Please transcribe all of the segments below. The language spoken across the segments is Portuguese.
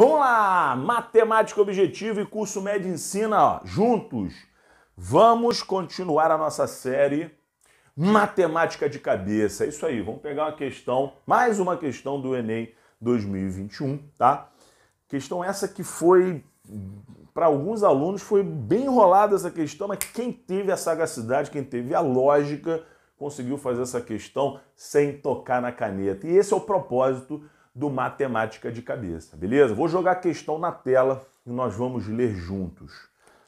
Vamos lá! Matemática Objetiva e Curso Médio Ensina, ó, juntos. Vamos continuar a nossa série Matemática de Cabeça. É isso aí, vamos pegar uma questão, mais uma questão do Enem 2021, tá? Questão essa que foi, para alguns alunos, foi bem enrolada essa questão, mas quem teve a sagacidade, quem teve a lógica, conseguiu fazer essa questão sem tocar na caneta. E esse é o propósito do Matemática de Cabeça, beleza? Vou jogar a questão na tela e nós vamos ler juntos.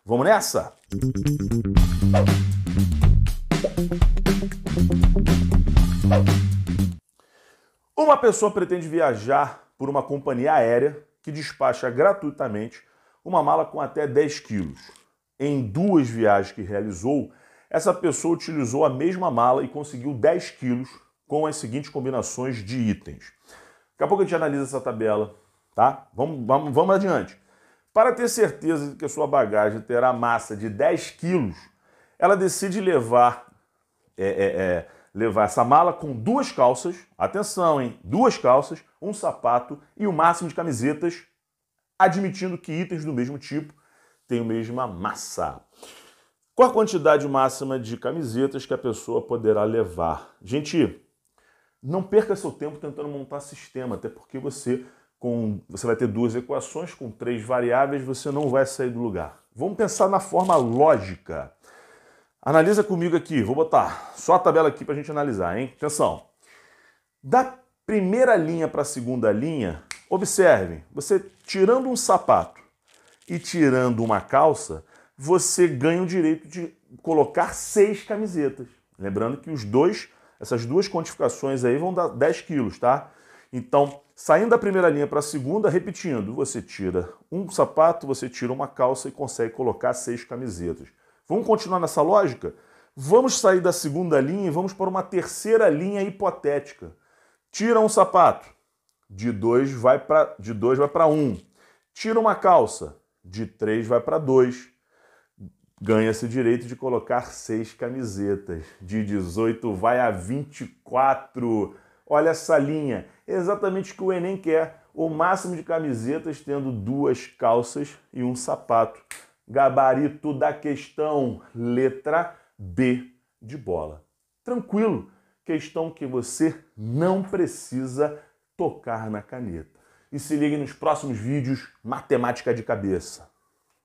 Vamos nessa? Uma pessoa pretende viajar por uma companhia aérea que despacha gratuitamente uma mala com até 10 quilos. Em duas viagens que realizou, essa pessoa utilizou a mesma mala e conseguiu 10 quilos com as seguintes combinações de itens. Daqui a pouco a gente analisa essa tabela, tá? Vamos, vamos, vamos adiante. Para ter certeza de que a sua bagagem terá massa de 10 quilos, ela decide levar, é, é, é, levar essa mala com duas calças, atenção, hein? Duas calças, um sapato e o máximo de camisetas, admitindo que itens do mesmo tipo têm a mesma massa. Qual a quantidade máxima de camisetas que a pessoa poderá levar? Gente, não perca seu tempo tentando montar sistema, até porque você, com, você vai ter duas equações com três variáveis, você não vai sair do lugar. Vamos pensar na forma lógica. Analisa comigo aqui, vou botar só a tabela aqui para a gente analisar, hein? Atenção. Da primeira linha para a segunda linha, observem, você tirando um sapato e tirando uma calça, você ganha o direito de colocar seis camisetas. Lembrando que os dois essas duas quantificações aí vão dar 10 quilos, tá? Então, saindo da primeira linha para a segunda, repetindo, você tira um sapato, você tira uma calça e consegue colocar seis camisetas. Vamos continuar nessa lógica? Vamos sair da segunda linha e vamos para uma terceira linha hipotética. Tira um sapato, de dois, vai para de dois vai para Um. Tira uma calça, de três, vai para dois ganha-se o direito de colocar seis camisetas. De 18 vai a 24. Olha essa linha, é exatamente o que o Enem quer. O máximo de camisetas tendo duas calças e um sapato. Gabarito da questão, letra B de bola. Tranquilo, questão que você não precisa tocar na caneta. E se ligue nos próximos vídeos Matemática de Cabeça.